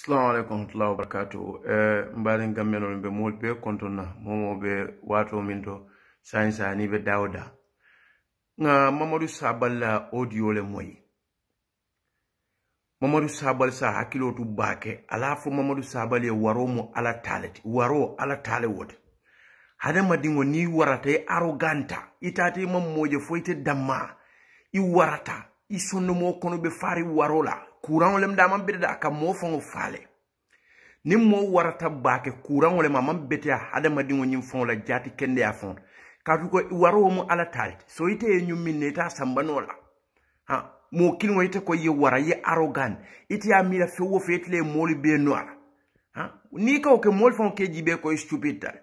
Assalamu aleykum warahmatullahi wabarakatuhu e eh, mbaɗen gammenol ɓe mooli ɓe kontonna momo be wato minto to sani be dauda. dawda ga mamadou saballa audio le moyi mamadou sabal sa hakilo tu bake ala fo mamadou sabal ye waro mo ala taleti waro ala tale Hada madingo ni warata i aroganta i tata i ma moje fo ite i warata i sondomo kono be fari warola kuraŋo lem daa maŋ aka ka moo faŋo faale niŋ moo warata baake kuraŋo lema maŋ beteya dingo ñiŋ faŋo la jaati kendeya faŋo kaatu ko waroo mu ala taaliti so ite ye ñuŋ miŋ ne ite a la ha moo kiliŋo ite ko ye wara ye arogan ite ye a miira fe wo feŋ itele ye moolu bee no ha niŋ ka wo ke moolu faŋo ke jibee ko ye stupide tale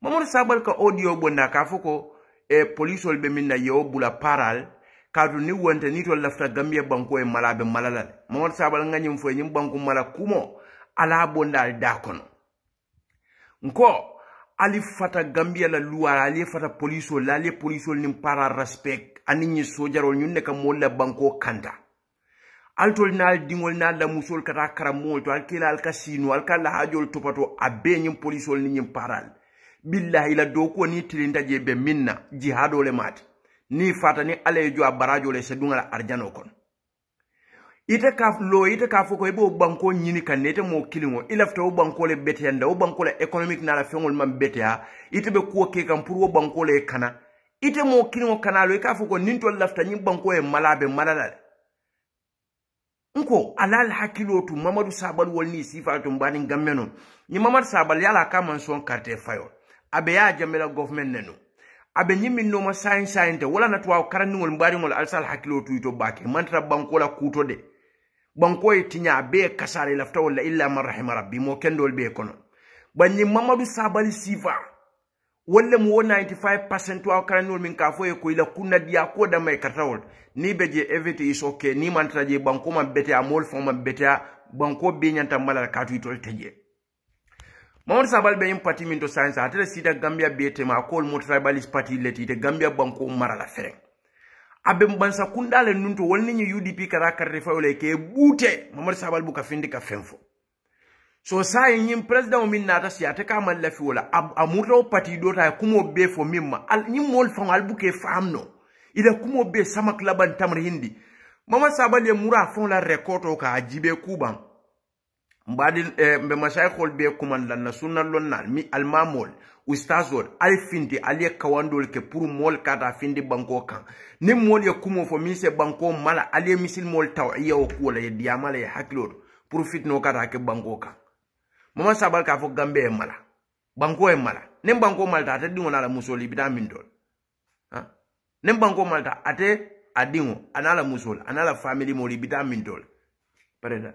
mamadu sabal ka audio bonda ka fo E eh, polisolu be miŋ na yewo bula paral kaatu ni wante ni tol lafta gambia banko e malabe malalale momo sabal gañum fo nyim banko mala kumo ala bondal da kono nko ali fata gambia la luwala ali fata police la ali police nin para respect ani ñi sojarol ñun ne ka moolu banko kanta altol nal dingol nal la musol kata kara karammool to al kela al ka siino al ka lahajol topato a ñim police ni ñim paral billahi la dookuwo ni tilinta je be miŋ na jihaadoo ni fata ni ala ye jo a barajo la i se duŋa la arijano kono ite ka lo ite ka fo ko b'o banko ɲini ka ne ite moo kiliŋo i lafita wo banko le beteyanda wo banko la économique n'a la feŋolu maŋ beteya ite be kuwo ke kaŋ pour wo banko le kana ite moo kiliŋo kana lo ka fo ko niŋ tolu banko ye mala be nko alal hakkilo mamadu sabal wol ni mbani gammeno ni mamadu sabal yala ka man carte fayol abe ya jamela government nenu abe ñimmin nooma sayin sayinte wala na karandiŋol mbaariŋol alisa al hakkiloo tuyito baake mantata banko la kuuto de banko ye tiña bee kasara laftawol la illa man rahima rabbi moo kendol bee kono banni mamadu sabali sifa wolle mu wo 95 percent tuwa karandiŋol min ka fo ye ko ila kunna diya ko dama ye ni be je évite i soke ni mantata je banko man beteya moolu faŋo man beteya banko bee ñanta mala kaatuyitol te je mamadu sabal be yin pati min sansa atele sita gambia be tema akol mo tribalist party leti te gambia banko mara la fereng abe mbansa kundale nunto wolni ni udp kara karre ke bute mamadu sabal bu ka findi so sa yin president min nata si ataka man lafi wala amuro party do ta kumo be fo mimma al nyim mol fa ke famno ila kumo be samak laban tamr hindi mamadu sabal ye mura fon la rekoto ka ajibe kuban Mbadi, eh, e, mbe masayi khol biye kuman dan nasun nan lon nan, mi alma mol, ou stazot, al finti al ye kawandol ke pur mol kata finti banko kan. Nem mol yo kumofo, mi se banko mala, al ye misil mol taw aya wak wala, ye diya mala, ye hak lor, pur fit nou kata ke banko kan. Moman sabal ka fok gambe e mala, banko e mala. Nem banko malta, ate dingon ala mousou li bita amindol. Nem banko malta, ate, adingon, anala mousou, anala family mol li bita amindol. Pare dek.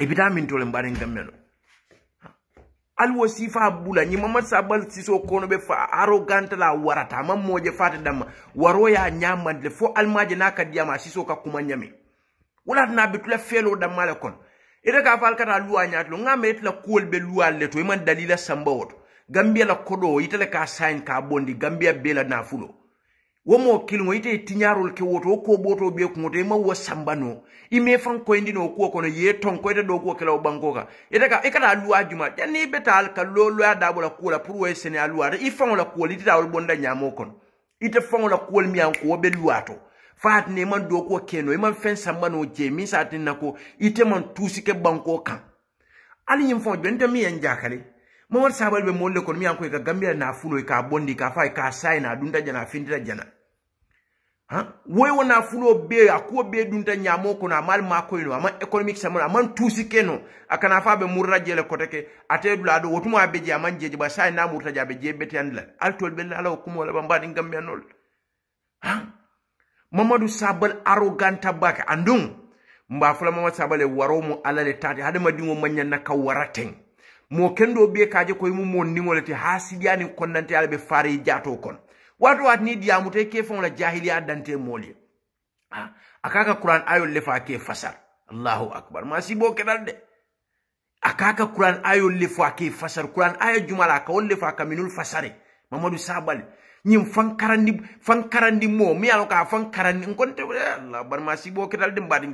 Et puis, ibita min tole mbaɗen gam meno alwasi fa bula ñi mamad sabal siso kono ɓe fa arrogante la warata mammoje fata ɗamma waroya ñamandle fo almaje na kadiyama siso ka kuma ñami wolatana ɓe tula feelo ɗammale kono ite ka fal kata luwa ñatilo gama itela kuwol ɓe luwal le to iman dalila samba woto gambiya la koɗo itele ka sayin ka bondi gambiya bela nafulo wo mo kilŋo ite tiñarol ke woto wo koɓoto be kuŋoto ima e wo sambano ime e fan koyindino kuwo kono ye tonko ite do kuwo kela banko ka ite e ka i luwa juma janni i ka lo loya dabo la kuwo la pour wo sene a luwa i faŋo la kuwol ite tawol bonda ñamo kono ite faŋo la kuwol miyaŋ ko be luwa to ne i do kuwo keno i maŋ feŋ sambano je min sa tin na ite maŋ tuusi ke banko kaŋ ali ñiŋ faŋo jonte miŋ yeŋ jakale mamad sabal be moolu le kono miŋ ko i ka na fulo ka bondi ka fa ka sayi na a jana a jana woyo na fulo be akuo be dunta nyamo kono amal mako ino ama economic samol aman tusi keno akana fa be murra jele koteke ate dula wotuma be je aman jeje ba sai na murta jabe je bete andla altol be ala hukumu wala bambani ngambe anol ha mamadou sabal arroganta baka andung mba fula mamadou sabal e waromo ala le tati hade madingo manyanna ka warateng mo kendo be kaje ko mu mon ningolete konnante ala be jato kon wato wat ni diyamu te ke fon la jahiliya dante moli ha akaka quran ayol le ke fasar allahu akbar ma sibo akaka quran ayol le ke fasar quran ayol jumala ka wolle fa kaminul fasare mamadou sabal ñim fankarandi fankarandi mo mi ka fankarandi ngonte eh, allah bar ma sibo kedal de mbadi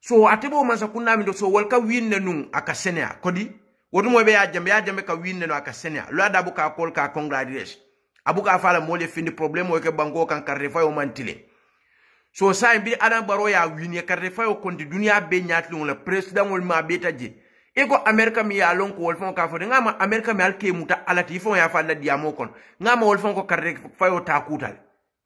so atebo masa kunami so walka winne nun aka kodi wodumo ya jambe ya jambe ka winne no aka senea lo ka kol ka congratulation abuka fala mole fini problem oke bango kan karre yo mantile so sa bi adam baro ya wini karre e yo kondi dunia be nyatlu le president wol ma beta je ego america mi ya lon ko wol fon ka fo ngama america mi alke muta alati fon ya fala diamo kon ngama wol fon ko karre yo ta kutal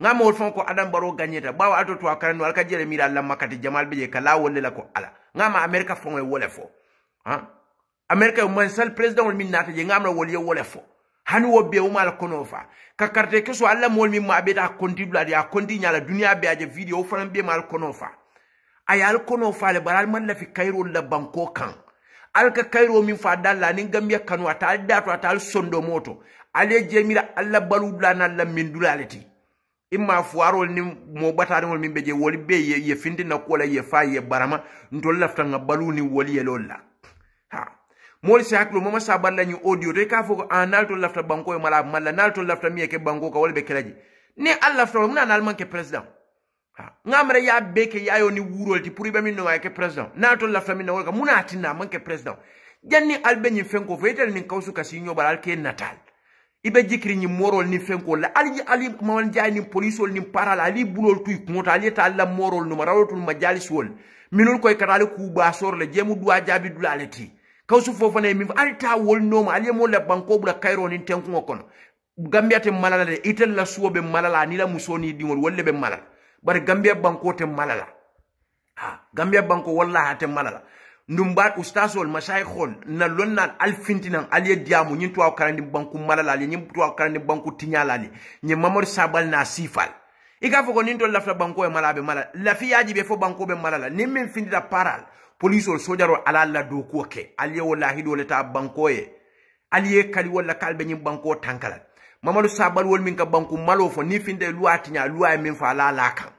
ngama wol fon ko adam baro ganyeta bawo ato to akaran wal ka jere mira lamma makati jamal be je kala wolle la ko ala ngama america fon e wole fo ha america man sal president wol min nata je ngama wol ye wole fo hani wo be umal kono fa ka karte ke so alla mol mi ma be ta kondi bla ya kondi nyala dunya be aje video fana be mal kono fa ayal kono fa le baral man la fi kairo la banko kan al ka kairo min fa dalla ni gambiya kanu ata al datu ata al sondo moto ale jemira alla balu bla na la min dulalati imma fuwarol ni mo batarigol min ɓe je woli be ye findina kuola ye fa ye barama ntol laftanga balu ni woli yelolla ha moolu si hakkilo moma sa balla audio to ka fo ko a ah, naali to banko ye mala malla naali to lafita ke banko ka wolu be kela ni alla lafita mu na naali maŋ ke président ŋa mara ye a bee ni wuurolu ti pour be miŋ noma ke président naali to lafita miŋ ka mu tinna a maŋ ke président be ñiŋ fenko fo itelu niŋ kawusu kasi ñoo bala ali ke natal i be jikiri ñiŋ moorolu niŋ la ali ali mamal jaayi niŋ polisolu niŋ para la ali bulolu tu i kuŋo ali yeta la moorolu numa rawolu tulu ma jaalisuwolu minolu ko i e kata ali le jeemu duwa jaabi dula kawsu fo fana min ari ta wolnoma ali mo la banko bula kairo nin tenkuŋo kono gambia te malala de itel la suwo be malala ani la muso ni diŋol wolle be malala bari gambia banko te malala ha gambia banko wallahi te malala ndum bat ustazol mashayikhol na lonnal alfintinan aliye diamu ñin tuwaw karandi banku malala ali ñin tuwaw karandi banku tiñala ali ñin sabal na sifal i k'a ko nin to banko ye mala a malala lafiyaji be fo banko be malala nin min findita paral polisol sojaro ala la dokuwo ke ali ye wo lahidole ta banko ye ali ye kali walla ka ali banko tankala mamadu sabaluwol miŋ ka banku malo fo ni finde luwa tiña luwa ye miŋ fo la kaŋ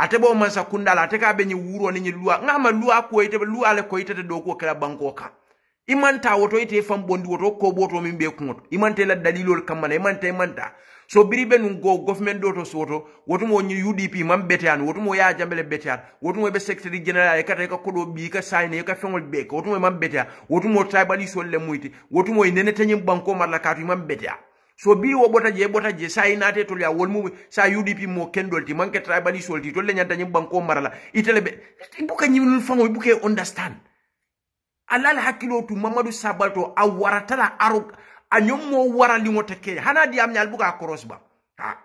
ate bo mansa kunda la ate ka be ñiŋ wuro ni ñiŋ luwa ŋa ma luwa kuwo ite luwa le ko itete dokuwo kela banko kaŋ imanta woto ite fan bondi woto ko boto min be kuŋoto imanta la dalilol kammala imanta imanta so biriɓe num go gofmen ɗo to soto wotumo udp man beteyan wotumo yaa jambele beteyan wotumo ɓe secrétari général ye kata yeka koɗo ɓi ka sayne yeka feŋol ɓeeka wotumo man beteya wotumo taybali solle muyti wotumo e nene teñin banko malla katuy man beteya so bi wo ɓota je ɓota je sa inate tol ya wolmu sa udp mo kendolti manke tribali solti tol leñan dañi banko marala itele ɓe buka ñimlul faŋo i buka e understand alal hakkilo tu mamadou sabal to a waratala arog anyom mo warandi mo teke hana diam nyal buka korosba ha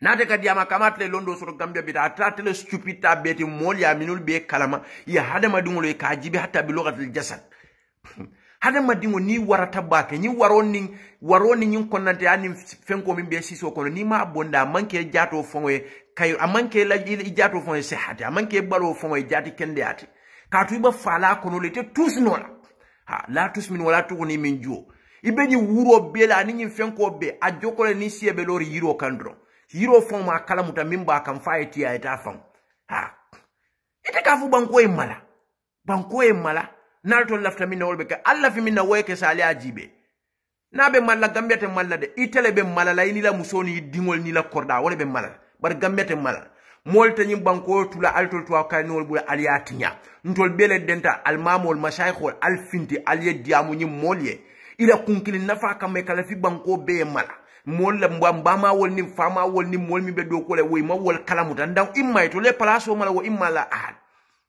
nate ka diyama kamatle londo soto gambia bita atatele stupita beti mool ya minol be kalama ya hadamadiŋolo ye ka jibe hatta bi logatil jasad hadamadiŋo ni warata bake ñiŋ waro niŋ waro ni konnante a niŋ fenko min be siso kono ni ma bonda a maŋ ke jaato faŋo ye kay a maŋ ke i jaato faŋo ye sehati a maŋ ke baloo faŋo ye jaati kendeyati kono le ite tusino la ha la tusmin wala tuguni min juo i be wuro be ani ɲin fɛn be a jokole ni siye be lori yiro kan yiro fɛnw ma kalamuta min b'a kan f'a ye tiya ye ha i tɛ banko ye mala banko ye mala n'ale to lafita min na o de bɛ kɛ hali lafi min mala gambiya mala dɛ i be mala la i la musow n'i n'i la kɔrɔda o be mala bari gambiya mala moolu te ñiŋ e tula ali tolu kay noolu bula ali ye a denta alimaamoolu masayihol ali finti ali ye diyaamu ila kunkili nafa kala fi banko be mala mol la ma wol ni fama wol ni mol mi be do ko le wey ma wol kalamu tan dan imma to le place o mala wo imma la ahad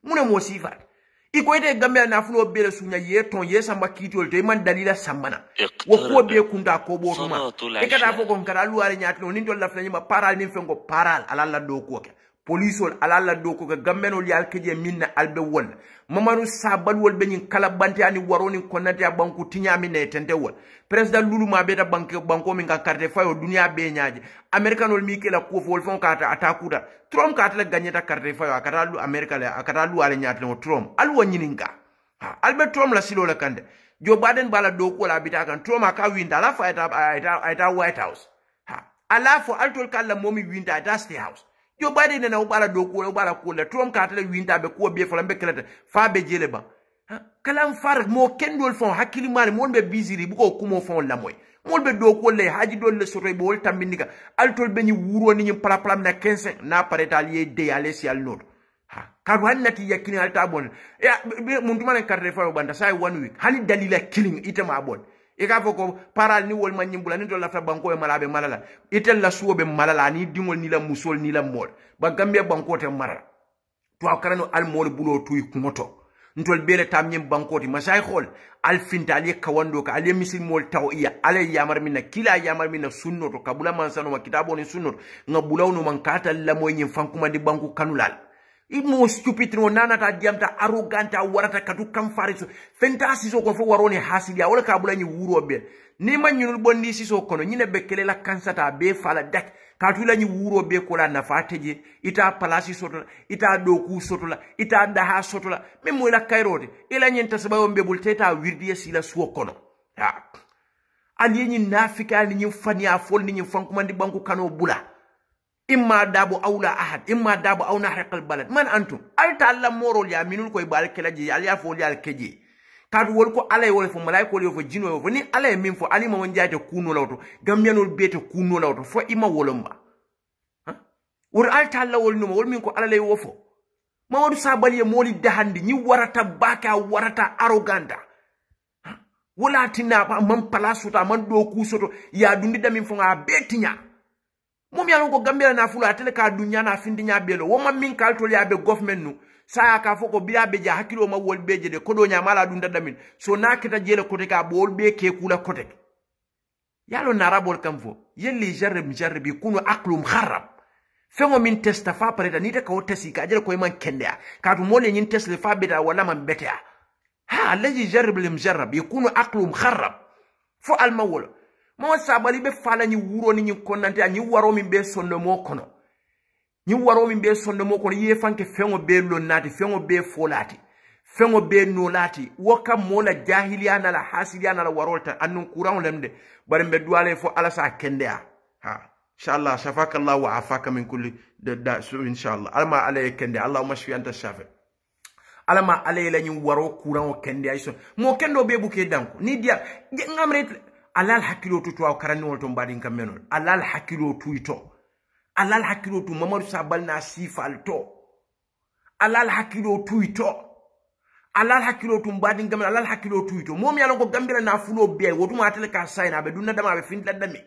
muna mo sifat iko ite gambia na fulo le sunya ye ton ye samba kitol te man dalila sambana wo ko be kunda ko bo ma e kata fo kon kala luare nyaati no ni dol la fanyima paral ni fengo paral ala la do ko ke polisol alala do ko gambenol yal keje minna albe wol mamanu sabal wol be nyin kala bante ani waroni konnati a banku tinyami ne tente wol president lulu ma beta banke banko min ka carte fayo dunia be nyaaje american wol mi la ko fol fon kata atakuda trom kata la ganyeta carte fayo akata lu america la akata lu ala nyaatle mo trom al wonyininka albe trom la silo la kande jo baden bala doko la bita kan trom aka winda la fayta eta eta white house ha ala altol kala momi winda that's the house yo bade ne na ubala do ko ubala ko le trom ka tele winta be ko be fala be kelete fa be jele ba kalam far mo kendol fon hakili mari mon be biziri bu ko kumo fon la moy mol be do ko le haji do le sotoy be wol altol be ni wuro ni pala pala na 15 na paretal ye de ale si al nord ha kadu hani nati yakini alta bon ya mun tumana carte fa banda sai one week hani dalila killing itema bon ikafo ko paral ni wol ma nyimbula ni dolla fa banko e malabe malala itel la suobe malala ni dingol ni la musol ni la mol ba gambia banko te marala to akarano al mol bulo tuy kumoto ntol bele tam nyim bankoti masay khol al fintal ye kawando ka al misil mol taw iya ale yamar minna kila yamar minna sunnoto kabula man sanu ma kitabo ni sunnoto ngabula man kata la moy nyim fankuma di banku kanulal imo stupid no nana ta diamta arrogant a warata kadu kam fariso fenta siso ko fo warone hasidi wala ka bulani wuro be ni man nyul bondi siso kono nyine be kele la kansata be fala dak ka tu lani wuro be ko la nafateje ita palasi soto ita do ku soto la ita da ha soto la me mo la kairode ila nyen nyenta sabayo be bulteta wirdiye sila suo kono ha ali nyi nafika ni nyi fania fol ni nyi fankuma di banku kano bula imma dabo awla ahad imma dabo aw nahriq albalad man antum alta alla morol ya minul koy bal kelaji al ya fol ya keji kadu wol ko alay wol fo malaikol yo fo jino yo ni alay min fo alima won jaate kuno lawto gambianol bete kuno lawto fo ima wolomba wor alta alla wol numa wol min ko alay wo fo mawadu sabal e moli dahandi ni warata baka warata arroganta wala tinaba man palasuta man do kusoto ya dundi damin fo nga betinya Mumia alon ko gambia na fulu atele ka dunya na findi nya belo wo ma min kal toli be government nu saya ka foko bia be ja hakilo ma wol beje de kodo nya mala dunda damin so na kita jele kote ka bol be ke kula kote Ya lo na rabol kam fo Ye li jarre mi jarre bi kunu aqlu mkharrab fengo min testa fa pareta ni te ka o tesi ka jele ko man kendea ka to mole nyin tesle fa beta wala man betea ha jarre bi jarrib lim bi kunu aqlu mkharrab fo al mawla mo sabali be fala ñi wuro ni ñi konnante a ñi waro min be sonno mo kono waro min be sonno mo ye fanke feŋo be lonnaati feŋo be folaati feŋo be nolaati wo kam moo la jahiliya na la hasiliya na la bari mbe fo ala sa ha inshallah shafakallah wa afaka min inshallah alama ala ye kende allahuma anta shafi alama ala la ñiŋ waro kuraŋo kendeya mo kendo be buke danko ni diya alal hakkilo tu to aw karanniwol ton mbaɗin kam alal hakkilo tuy to alal hakkilo tu mamadou sabal na sifal to alal hakkilo tuy to alal hakkilo tu mbaɗin kam alal hakkilo tuy to momi alon ko gambira na fulo be wotuma atele ka sayna ɓe dunnadama ɓe findladdame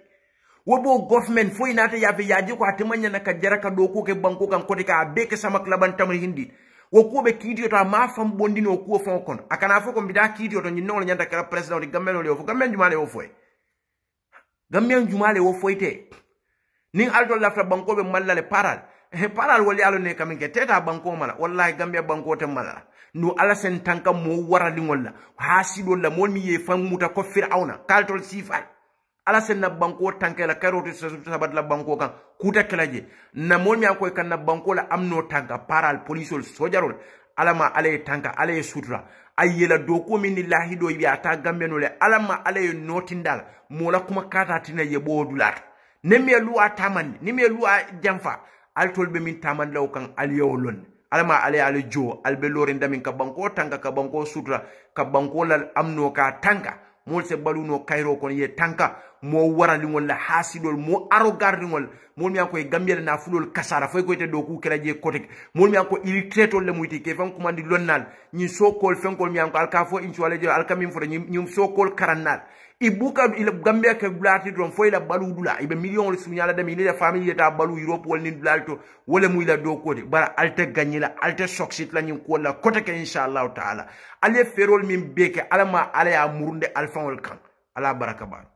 wobo government fo inata yafe yaji ko hatemanya na kajara ka doku ke banko kan kodi ka beke sama klaban tamri hindi wokuwo be kiitiyoto ama fam bondini o kuwo feŋo kono a kana fo ko mbita kiitiyoto le ñanta kela président ti gammeŋ le yo fo jumale wo foye gammeŋ jumale wo foyite niŋ ali to lafita banko be malla le paral paral wali alo ne kamin ke teta banko mala wallahi gambia banko te mala no ala sen tanka mo waraliŋol la ha la mool mi ye fan muta ko fir'auna kaltol sifal ala senna banko tanke la tankela sabat la banko kan kuta kelaje na mol mi akoy kan na banko la amno tanka paral polisol sojarol ala ma ale tanka ale sutra sutura a yela doko min lahi do ibe ata gambeno le alama ala ye notindal mola kuma kata tina ye bodulat ne mi lu ataman ni mi lu jamfa al tolbe min taman law kan al yawlon ala ma ale ale jo al be lorin damin ka banko tanka ka banko sutra ka banko la amno ka tanka mol se baluno kairo kon ye tanka mo wara waraliŋol la hasidol mo arogardingol moolu mo mi ko ye gambia le nafulol kasara fo i ko ite dooku kela je kotek moolu miŋ ye ko illitretol le mu ke feŋ kumandi lonnal ñiŋ sookool fenkol miŋ ye ko ali ka fo incuwale je ali ka miŋ fota ñiŋ sookool karannal i buka gambia ke dulati dron fo ila balu dula ibe million le sunya la demi la famille ita balu europe wol nin blalto to wala mu ila do kote bara alte gagner la alte soxit la nyin ko la kote ke inshallah taala ale ferol min beke alama ala ya murunde alfan wal kan ala baraka ba